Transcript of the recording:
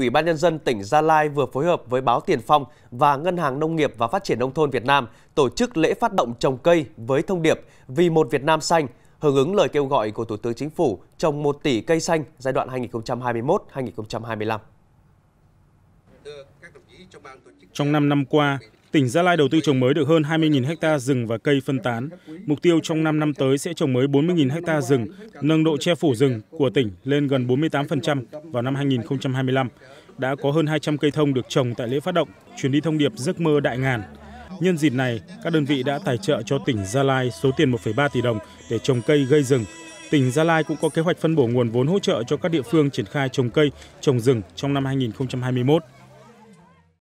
Ủy ban Nhân dân tỉnh Gia Lai vừa phối hợp với Báo Tiền Phong và Ngân hàng Nông nghiệp và Phát triển Nông thôn Việt Nam tổ chức lễ phát động trồng cây với thông điệp Vì một Việt Nam xanh, hưởng ứng lời kêu gọi của Thủ tướng Chính phủ trồng 1 tỷ cây xanh giai đoạn 2021-2025. Trong 5 năm qua, Tỉnh Gia Lai đầu tư trồng mới được hơn 20.000 ha rừng và cây phân tán. Mục tiêu trong 5 năm tới sẽ trồng mới 40.000 ha rừng, nâng độ che phủ rừng của tỉnh lên gần 48% vào năm 2025. Đã có hơn 200 cây thông được trồng tại lễ phát động, chuyến đi thông điệp giấc mơ đại ngàn. Nhân dịp này, các đơn vị đã tài trợ cho tỉnh Gia Lai số tiền 1,3 tỷ đồng để trồng cây gây rừng. Tỉnh Gia Lai cũng có kế hoạch phân bổ nguồn vốn hỗ trợ cho các địa phương triển khai trồng cây, trồng rừng trong năm 2021.